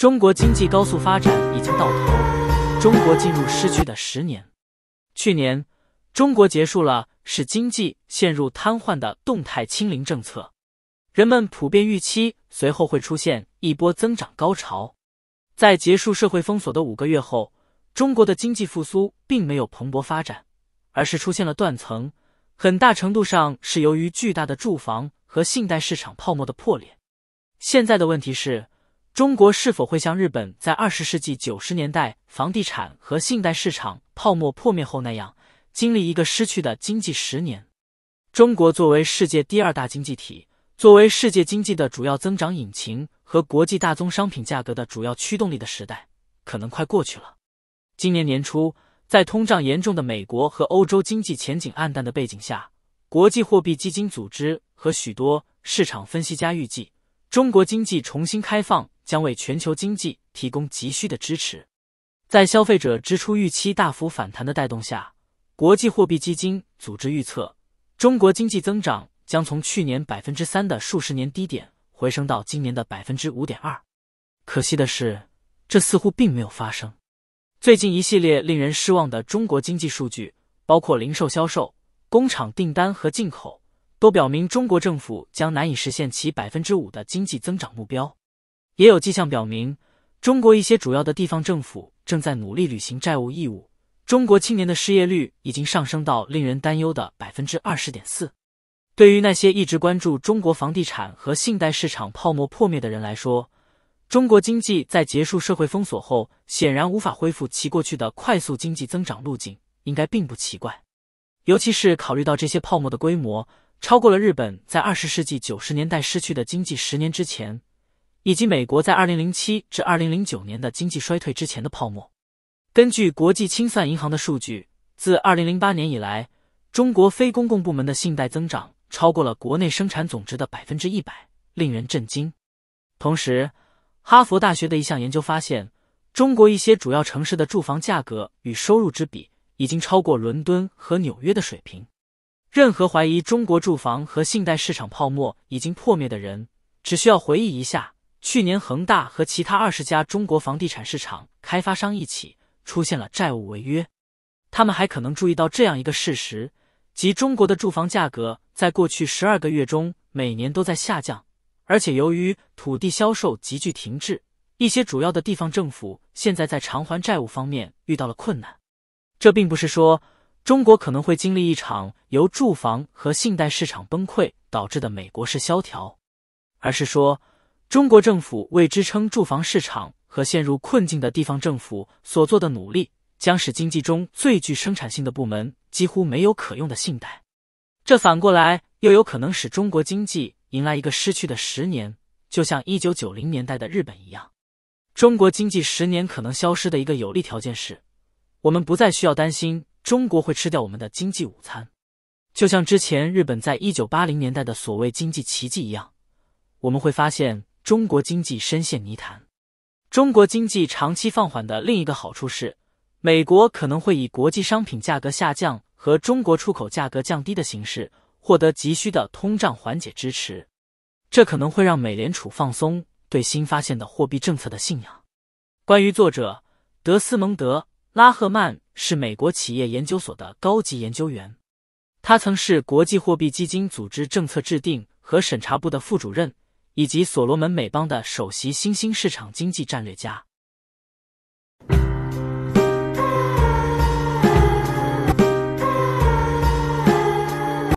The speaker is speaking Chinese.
中国经济高速发展已经到头，中国进入失去的十年。去年，中国结束了使经济陷入瘫痪的动态清零政策，人们普遍预期随后会出现一波增长高潮。在结束社会封锁的五个月后，中国的经济复苏并没有蓬勃发展，而是出现了断层，很大程度上是由于巨大的住房和信贷市场泡沫的破裂。现在的问题是。中国是否会像日本在二十世纪九十年代房地产和信贷市场泡沫破灭后那样，经历一个失去的经济十年？中国作为世界第二大经济体，作为世界经济的主要增长引擎和国际大宗商品价格的主要驱动力的时代，可能快过去了。今年年初，在通胀严重的美国和欧洲经济前景黯淡的背景下，国际货币基金组织和许多市场分析家预计，中国经济重新开放。将为全球经济提供急需的支持。在消费者支出预期大幅反弹的带动下，国际货币基金组织预测，中国经济增长将从去年百分之三的数十年低点回升到今年的百分之五点二。可惜的是，这似乎并没有发生。最近一系列令人失望的中国经济数据，包括零售销售、工厂订单和进口，都表明中国政府将难以实现其百分之五的经济增长目标。也有迹象表明，中国一些主要的地方政府正在努力履行债务义务。中国青年的失业率已经上升到令人担忧的百分之二十点四。对于那些一直关注中国房地产和信贷市场泡沫破灭的人来说，中国经济在结束社会封锁后显然无法恢复其过去的快速经济增长路径，应该并不奇怪。尤其是考虑到这些泡沫的规模超过了日本在二十世纪九十年代失去的经济十年之前。以及美国在二零零七至二零零九年的经济衰退之前的泡沫。根据国际清算银行的数据，自二零零八年以来，中国非公共部门的信贷增长超过了国内生产总值的百分之一百，令人震惊。同时，哈佛大学的一项研究发现，中国一些主要城市的住房价格与收入之比已经超过伦敦和纽约的水平。任何怀疑中国住房和信贷市场泡沫已经破灭的人，只需要回忆一下。去年，恒大和其他二十家中国房地产市场开发商一起出现了债务违约。他们还可能注意到这样一个事实，即中国的住房价格在过去十二个月中每年都在下降，而且由于土地销售急剧停滞，一些主要的地方政府现在在偿还债务方面遇到了困难。这并不是说中国可能会经历一场由住房和信贷市场崩溃导致的美国式萧条，而是说。中国政府为支撑住房市场和陷入困境的地方政府所做的努力，将使经济中最具生产性的部门几乎没有可用的信贷。这反过来又有可能使中国经济迎来一个失去的十年，就像一九九零年代的日本一样。中国经济十年可能消失的一个有利条件是，我们不再需要担心中国会吃掉我们的经济午餐，就像之前日本在一九八零年代的所谓经济奇迹一样，我们会发现。中国经济深陷泥潭。中国经济长期放缓的另一个好处是，美国可能会以国际商品价格下降和中国出口价格降低的形式，获得急需的通胀缓解支持。这可能会让美联储放松对新发现的货币政策的信仰。关于作者，德斯蒙德·拉赫曼是美国企业研究所的高级研究员，他曾是国际货币基金组织政策制定和审查部的副主任。以及所罗门美邦的首席新兴市场经济战略家。